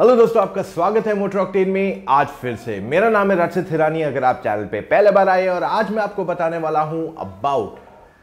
hello दोस्तों आपका स्वागत है मोटर ऑक्टेन में आज फिर से मेरा नाम है रचित हिरानी अगर आप चैनल पे पहले बार आए और आज मैं आपको बताने वाला हूं अबाउट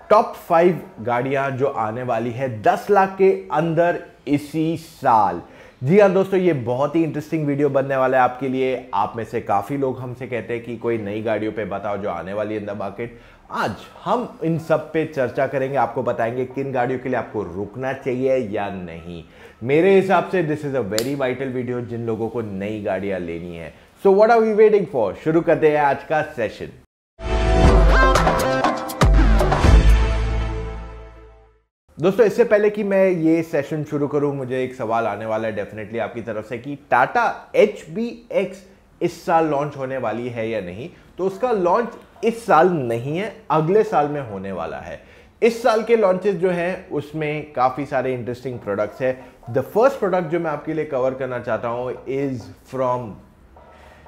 टॉप फाइव गाड़ियां जो आने वाली है दस लाख के अंदर इसी साल जी हाँ दोस्तों ये बहुत ही इंटरेस्टिंग वीडियो बनने वाला है आपके लिए आप में से काफ़ी लोग हमसे कहते हैं कि कोई नई गाड़ियों पे बताओ जो आने वाली है इन द मार्केट आज हम इन सब पे चर्चा करेंगे आपको बताएंगे किन गाड़ियों के लिए आपको रुकना चाहिए या नहीं मेरे हिसाब से this is a very vital video जिन लोगों को नई गाड़ियां लेनी है so what are we waiting for शुरू करते हैं आज का सेशन दोस्तों इससे पहले कि मैं ये सेशन शुरू करूं मुझे एक सवाल आने वाला है डेफिनेटली आपकी तरफ से कि टाटा एच बी एक्स इस साल लॉन्च होने वाली है या नहीं तो उसका लॉन्च इस साल नहीं है अगले साल में होने वाला है इस साल के लॉन्चेस जो हैं उसमें काफ़ी सारे इंटरेस्टिंग प्रोडक्ट्स है द फर्स्ट प्रोडक्ट जो मैं आपके लिए कवर करना चाहता हूँ इज़ फ्रॉम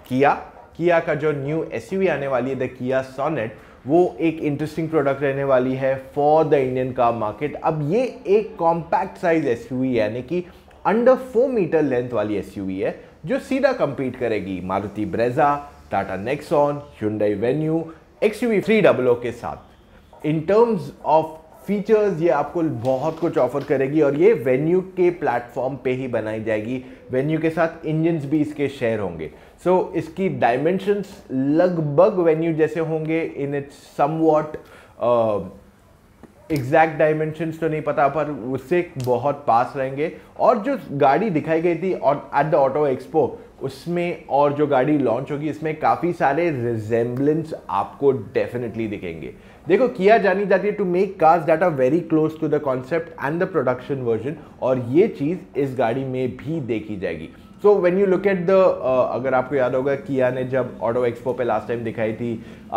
किया किया का जो न्यू एस आने वाली है द किया सोनेट वो एक इंटरेस्टिंग प्रोडक्ट रहने वाली है for the Indian car market अब ये एक कॉम्पैक्ट साइज एस यानी कि अंडर फोर मीटर लेंथ वाली एस है जो सीधा कंपीट करेगी Maruti Brezza Tata Nexon Hyundai Venue X U three double के साथ इन टर्म्स ऑफ फीचर्स ये आपको बहुत कुछ ऑफर करेगी और ये वेन्यू के प्लेटफॉर्म पे ही बनाई जाएगी वेन्यू के साथ इंजन्स भी इसके शेयर होंगे सो so, इसकी डायमेंशंस लगभग वेन्यू जैसे होंगे in its somewhat exact dimensions तो नहीं पता पर उससे बहुत पास रहेंगे और जो गाड़ी दिखाई गई थी और एट द ऑटो एक्सपो उसमें और जो गाड़ी लॉन्च होगी इसमें काफ़ी सारे रिजेंबलेंस आपको डेफिनेटली दिखेंगे देखो किया जानी जाती है to make cars that are very close to the concept and the production version और ये चीज़ इस गाड़ी में भी देखी जाएगी so when you look at the अगर आपको याद होगा किया ने जब ऑटो एक्सपो पे लास्ट टाइम दिखाई थी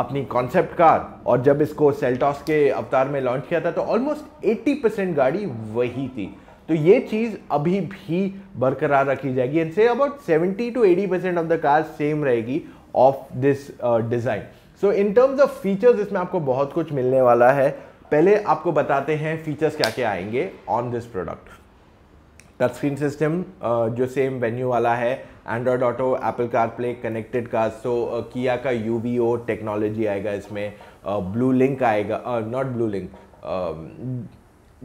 अपनी कॉन्सेप्ट कार और जब इसको सेल्टॉस के अवतार में लॉन्च किया था तो ऑलमोस्ट 80 परसेंट गाड़ी वही थी तो ये चीज़ अभी भी बरकरार रखी जाएगी एंड से about 70 to 80 percent of the car same रहेगी of this design so in terms of features इसमें आपको बहुत कुछ मिलने वाला है पहले आपको बताते हैं फीचर्स क्या क्या आएंगे on this product touch screen system जो सेम वेन्यू वाला है Android Auto Apple car CarPlay connected car so Kia का यू वी ओ टेक्नोलॉजी आएगा इसमें ब्लू uh, लिंक आएगा नॉट ब्लू लिंक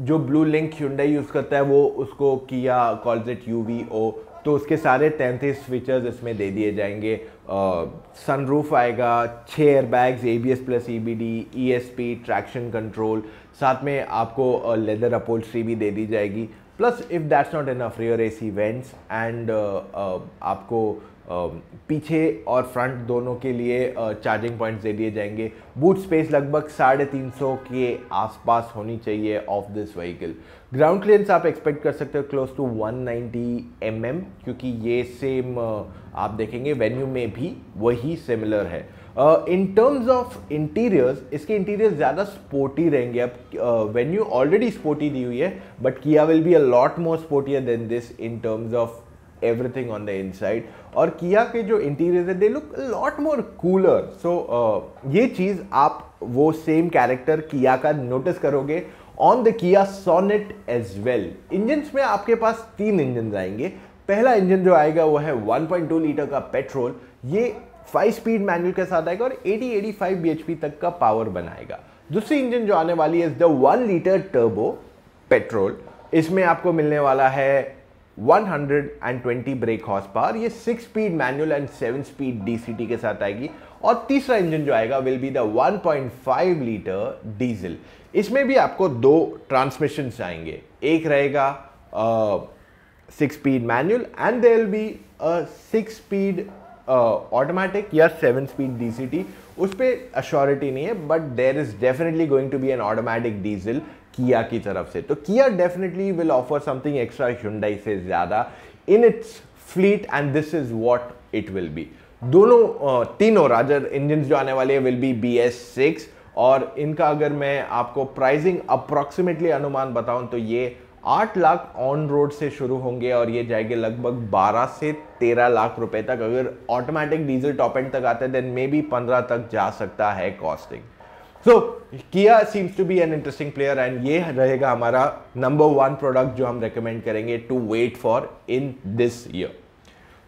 जो ब्लू लिंक ह्यूंडई यूज़ करता है वो उसको Kia calls it U V O तो उसके सारे तैंतीस फीचर्स इसमें दे दिए जाएंगे सनरूफ uh, आएगा छः air bags A B S plus E B D E S P traction control साथ में आपको लेदर uh, अपोल्ट्री भी दे दी जाएगी plus if that's not enough rear A C vents and आपको uh, पीछे और फ्रंट दोनों के लिए चार्जिंग uh, पॉइंट्स दे दिए जाएंगे बूट स्पेस लगभग साढ़े तीन सौ के आसपास होनी चाहिए of this vehicle ground clearance आप एक्सपेक्ट कर सकते हो क्लोज टू 190 नाइन्टी mm, क्योंकि ये सेम uh, आप देखेंगे वेन्यू में भी वही सिमिलर है इन टर्म्स ऑफ इंटीरियर्स इसके इंटीरियर्स ज़्यादा स्पोर्टी रहेंगे अब वेन्यू ऑलरेडी स्पोर्टी दी हुई है but Kia will be a lot more sportier than this in terms of everything on the inside और किया के जो इंटीरियर है they look lot more cooler so ये चीज़ आप वो सेम कैरेक्टर किया का नोटिस करोगे on the Kia Sonet as well engines में आपके पास तीन इंजन आएंगे पहला इंजन जो आएगा वो है 1.2 लीटर का पेट्रोल ये फाइव स्पीड मैनुअल के साथ आएगा और 80-85 bhp तक का पावर बनाएगा दूसरी इंजन जो आने वाली है the one litre turbo petrol इसमें आपको मिलने वाला है 120 ब्रेक हॉर्स पावर ये six speed manual and seven speed T के साथ आएगी और तीसरा इंजन जो आएगा will be the 1.5 litre diesel इसमें भी आपको दो ट्रांसमिशन आएंगे एक रहेगा six speed manual and there be six speed automatic uh, या सेवन स्पीड डीसीटी उस पर अश्योरिटी नहीं है but there is definitely going to be an automatic diesel Kia की तरफ से तो Kia definitely will offer something extra Hyundai से ज़्यादा in its fleet and this is what it will be दोनों uh, तीनों राजर इंजन जो आने वाले will be B S six और इनका अगर मैं आपको प्राइसिंग अप्रॉक्सीमेटली अनुमान बताऊं तो ये आठ लाख ऑन रोड से शुरू होंगे और ये जाएंगे लगभग बारह से तेरह लाख रुपए तक अगर ऑटोमेटिक डीजल टॉप एंड तक आते हैं देन मे बी पंद्रह तक जा सकता है costing so Kia seems to be an interesting player and ये रहेगा हमारा नंबर वन प्रोडक्ट जो हम रिकमेंड करेंगे to wait for in this year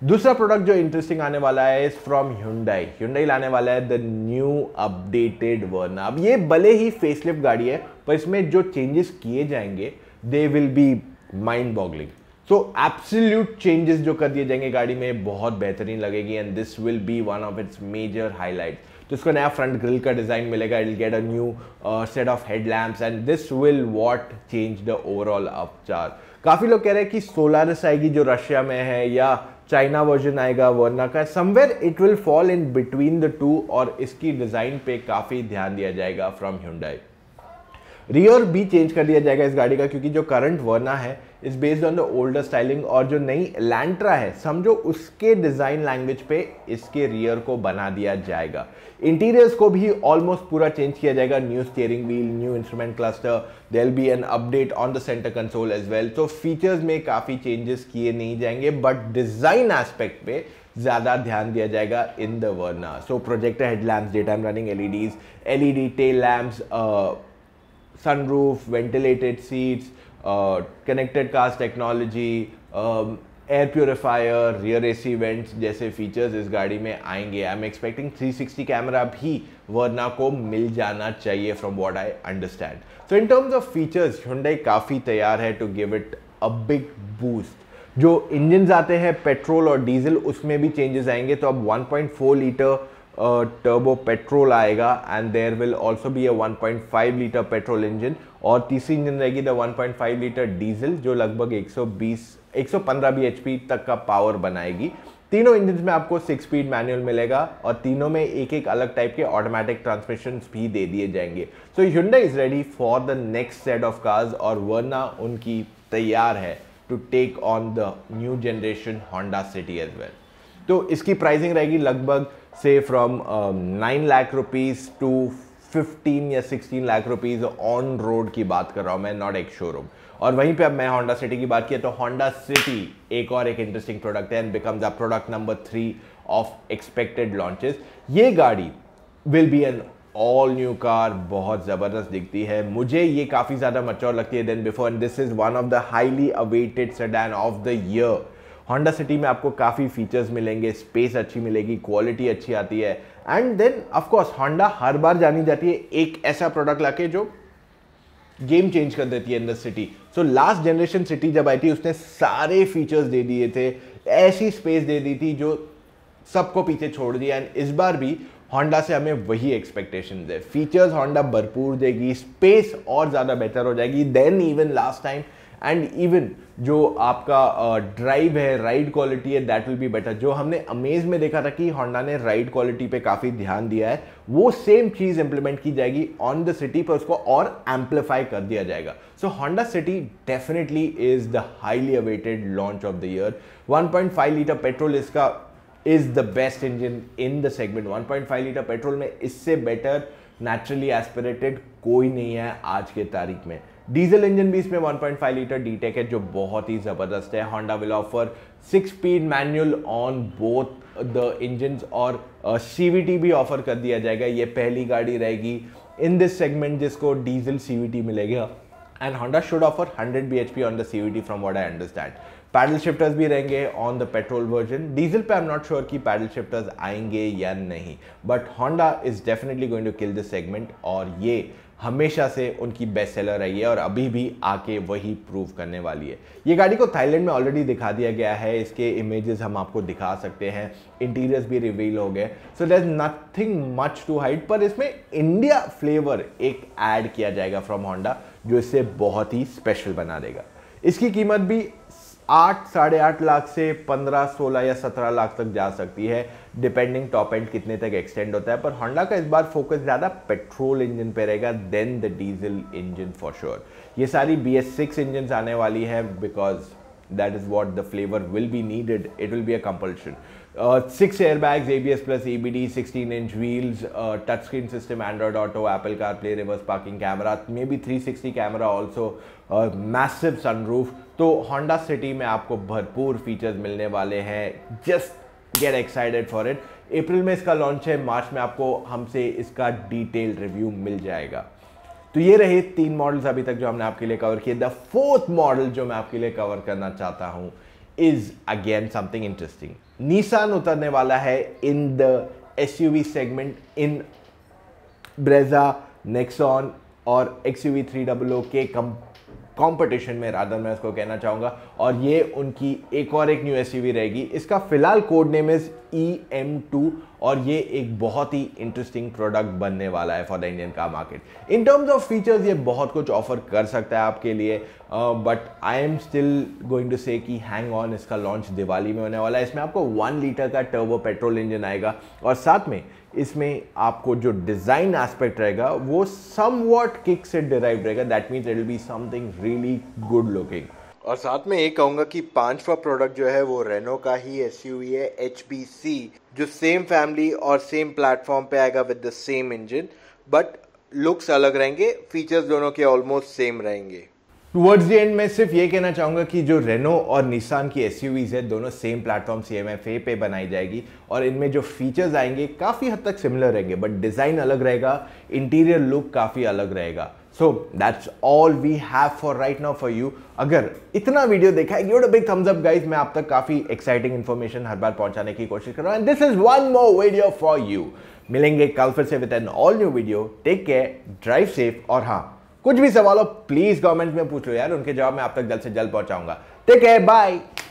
दूसरा प्रोडक्ट जो इंटरेस्टिंग आने वाला है इज फ्रॉम ह्यूंडाई ह्यूंडाई लाने वाला है द न्यू अपडेटेड वर्ना अब ये भले ही फेसलिफ्ट गाड़ी है पर इसमें जो चेंजेस किए जाएंगे they will be mind boggling so absolute changes जो कर दिए जाएंगे गाड़ी में बहुत बेहतरीन लगेगी and this will be one of its major highlight तो इसको नया फ्रंट ग्रिल का डिज़ाइन मिलेगा it get a new set of headlamp and this will what change the overall अपचार काफ़ी लोग कह रहे हैं कि सोलारस आएगी जो रशिया में है या चाइना वर्जन आएगा वर्ना का somewhere it will fall in between the two और इसकी डिज़ाइन पे काफ़ी ध्यान दिया जाएगा फ्रॉम ह्यूंडाई रियर भी चेंज कर दिया जाएगा इस गाड़ी का क्योंकि जो करंट वर्ना है is based on the older styling और जो नई लैंट्रा है समझो उसके डिज़ाइन लैंग्वेज पे इसके रियर को बना दिया जाएगा इंटीरियर्स को भी ऑलमोस्ट पूरा चेंज किया जाएगा new steering wheel new instrument cluster there'll be an update on the centre console as well तो फीचर्स में काफ़ी चेंजेस किए नहीं जाएंगे बट डिज़ाइन एस्पेक्ट पे ज़्यादा ध्यान दिया जाएगा in the Verna so projector headlamp daytime running L E Ds L E D tail lamps sunroof, ventilated seats, uh, connected cars technology, um, air purifier rear AC vents जैसे features इस गाड़ी में आएंगे I am expecting 360 camera भी वर्ना को मिल जाना चाहिए from what I understand so in terms of features Hyundai काफ़ी तैयार है to give it a big boost जो इंजन आते हैं पेट्रोल और डीजल उसमें भी चेंजेस आएंगे तो अब 1.4 लीटर टर्बो पेट्रोल आएगा and there will also be a 1.5 litre petrol engine और तीसरी इंजन रहेगी द 1.5 लीटर डीजल जो लगभग 120 115 बीएचपी तक का पावर बनाएगी तीनों इंजन में आपको सिक्स स्पीड मैनुअल मिलेगा और तीनों में एक एक अलग टाइप के ऑटोमेटिक ट्रांसमिशन भी दे दिए जाएंगे so Hyundai is ready for the next set of cars और वर्ना उनकी तैयार है to take on the new generation Honda City as well तो इसकी प्राइसिंग रहेगी लगभग से from nine lakh rupees to fifteen या sixteen lakh rupees on road की बात कर रहा हूँ मैं नॉट एक शोरूम और वहीं पे अब मैं होंडा सिटी की बात किया तो होंडा सिटी एक और एक इंटरेस्टिंग प्रोडक्ट है and becomes a product number three of expected launches ये गाड़ी will be an all new car बहुत ज़बरदस्त दिखती है मुझे ये काफ़ी ज़्यादा मच्योर लगती है than before and this is one of the highly awaited sedan of the year Honda City में आपको काफ़ी फीचर्स मिलेंगे स्पेस अच्छी मिलेगी क्वालिटी अच्छी आती है एंड देन ऑफकोर्स होंडा हर बार जानी जाती है एक ऐसा प्रोडक्ट लाके जो गेम चेंज कर देती है the City so last generation City जब आई थी उसने सारे फीचर्स दे दिए थे ऐसी स्पेस दे दी थी जो सबको पीछे छोड़ दिया एंड इस बार भी होंडा से हमें वही एक्सपेक्टेशन है फीचर्स होंडा भरपूर देगी स्पेस और ज़्यादा बेहतर हो जाएगी then even last time and even जो आपका ड्राइव है राइड क्वालिटी है दैट विल बी बेटर जो हमने अमेज में देखा था कि होंडा ने राइड क्वालिटी पे काफ़ी ध्यान दिया है वो सेम चीज़ इंप्लीमेंट की जाएगी ऑन द सिटी पर उसको और एम्पलीफाई कर दिया जाएगा so Honda City definitely is the highly awaited launch of the year 1.5 litre petrol इसका is the best engine in the segment 1.5 litre petrol में इससे बेटर नेचुरली एस्पिरेटेड कोई नहीं है आज के तारीख में डीजल इंजन भी इसमें 1.5 लीटर डीटेक है जो बहुत ही ज़बरदस्त है Honda will offer six speed manual on both the engine और सी भी ऑफर कर दिया जाएगा ये पहली गाड़ी रहेगी इन दिस सेगमेंट जिसको डीजल सी मिलेगा and Honda should offer 100 B H P on the C V T from what I understand paddle shifters भी रहेंगे on the petrol version diesel पे आई एम नॉट श्योर कि paddle shifters आएंगे या नहीं but Honda is definitely going to kill this segment और ये हमेशा से उनकी बेस्ट सेलर रही है और अभी भी आके वही प्रूव करने वाली है ये गाड़ी को थाईलैंड में ऑलरेडी दिखा दिया गया है इसके इमेजेस हम आपको दिखा सकते हैं इंटीरियर्स भी रिवील हो गए so there nothing much to hide पर इसमें इंडिया फ्लेवर एक ऐड किया जाएगा फ्रॉम होंडा जो इसे बहुत ही स्पेशल बना देगा इसकी कीमत भी आठ साढ़े आठ लाख से पंद्रह सोलह या सत्रह लाख तक जा सकती है डिपेंडिंग टॉप एंड कितने तक एक्सटेंड होता है पर होंडा का इस बार फोकस ज़्यादा पेट्रोल इंजन पे रहेगा then the diesel engine for sure ये सारी बी एस सिक्स इंजन आने वाली है because that is what the flavour will be needed it will be a compulsion six air bags A B S plus E B D sixteen inch wheels touch screen system Android Auto Apple car Play reverse parking camera maybe three sixty camera also massive sunroof तो Honda City में आपको भरपूर features मिलने वाले हैं just get excited for it April में इसका launch है मार्च में आपको हमसे इसका डिटेल रिव्यू मिल जाएगा तो ये रहे तीन मॉडल्स अभी तक जो हमने आपके लिए कवर किए द फोर्थ मॉडल जो मैं आपके लिए कवर करना चाहता हूँ इज़ अगेन समथिंग इंटरेस्टिंग निशान उतरने वाला है in the S segment in Brezza Nexon और एक्स यू थ्री डब्लो के कम कॉम्पिटिशन में राधर मैं इसको कहना चाहूँगा और ये उनकी एक और एक न्यू एस रहेगी इसका फिलहाल code name is E M two और ये एक बहुत ही इंटरेस्टिंग प्रोडक्ट बनने वाला है for the Indian car market in terms of features ये बहुत कुछ ऑफर कर सकता है आपके लिए but I am still going to say कि हैंग ऑन इसका लॉन्च दिवाली में होने वाला है इसमें आपको वन लीटर का टर्बो पेट्रोल इंजन आएगा और साथ में इसमें आपको जो डिज़ाइन एस्पेक्ट रहेगा वो सम वॉट किक से डिराइव रहेगा that means it will be something really good looking और साथ में ये कहूंगा कि पांचवा प्रोडक्ट जो है वो रेनो का ही एस है एच जो सेम फैमिली और सेम प्लेटफॉर्म पे आएगा with the same engine but looks अलग रहेंगे फीचर्स दोनों के ऑलमोस्ट सेम रहेंगे टुवर्ड्स दी एंड मैं सिर्फ ये कहना चाहूँगा कि जो रेनो और निसान की एस है दोनों सेम प्लेटफॉर्म सी एम पे बनाई जाएगी और इनमें जो फीचर्स आएंगे काफ़ी हद तक सिमिलर रहेंगे बट डिज़ाइन अलग रहेगा इंटीरियर लुक काफ़ी अलग रहेगा so that's all we have for right now for you अगर इतना वीडियो देखा है बिग थम्स अप गाइस मैं आप तक काफ़ी एक्साइटिंग इन्फॉर्मेशन हर बार पहुंचाने की कोशिश कर रहा हूँ and this is one more video for you मिलेंगे कल फिर से with an all new video take care drive safe और हाँ कुछ भी सवाल हो प्लीज कमेंट में पूछ लो यार उनके जवाब मैं आप तक जल्द से जल्द पहुंचाऊंगा टेक है बाय